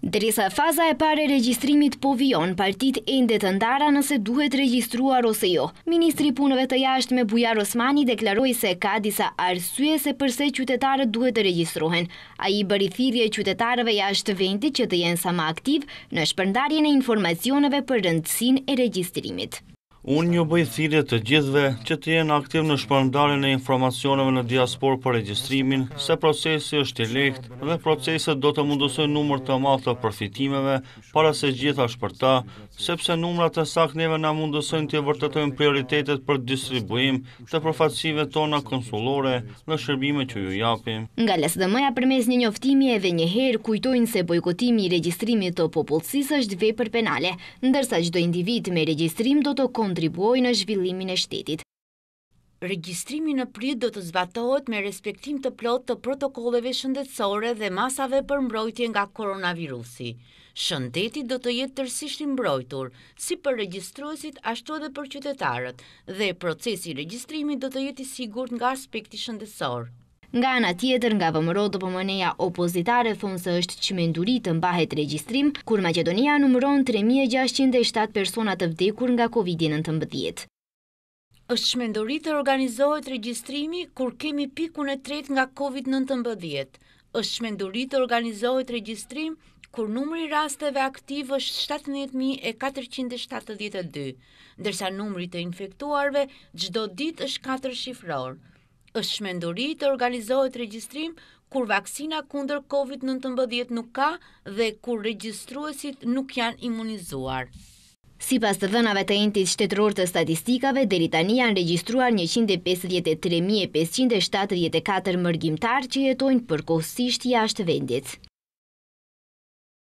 Derisa faza e pare registrimit po vion, partit e ndetë të ndara nëse duhet registruar ose jo. Ministri punëve të jashtë me Bujar Osmani deklaroj se ka disa arsye se përse qytetarët duhet të registruhen. A i bëri thirje qytetarëve jashtë vendit që të jenë sama aktiv në shpërndarjen e informacioneve për rëndësin e registrimit. Unë një bëjë thirje të gjithve që të jenë aktiv në shpërndarën e informacioneve në diaspor për registrimin, se procesi është i lekt dhe proceset do të mundusoj numër të matë të përfitimeve, para se gjitha shpërta, sepse numrat të sakneve na mundusoj të vërtëtojnë prioritetet për distribuim të profatsive tona konsulore në shërbime që ju japim. Nga lesë dhe mëja përmes një njoftimi e dhe njëherë kujtojnë se bojkotimi i registrimit të popullësis është vej penale, ndërsa individ me do të kont kontribuoj në zhvillimin e shtetit. Registrimi në prit do të zbatohet me respektim të plot të protokolleve shëndetsore dhe masave për mbrojtje nga koronavirusi. Shëndetit do të jetë tërsisht i mbrojtur, si për registruesit ashtu edhe për qytetarët, dhe procesi i regjistrimit do të jetë i sigurt nga aspekti shëndetësor. Nga ana tjetër, nga vëmërot të pëmëneja opozitare thonë se është që menduri të mbahet registrim, kur Macedonia numëron 3607 personat të vdekur nga Covid-19. është që të organizohet registrimi kur kemi pikun e tret nga Covid-19. është që të organizohet registrim kur numëri rasteve aktiv është 17472, ndërsa numëri të infektuarve gjdo dit është 4 shifrorë është shmenduri të organizohet regjistrim kur vaksina kunder COVID-19 nuk ka dhe kur regjistruesit nuk janë imunizuar. Si pas të dhënave të entit shtetëror të statistikave, deri tani janë regjistruar 153.574 mërgjimtar që jetojnë përkohësisht jashtë vendit.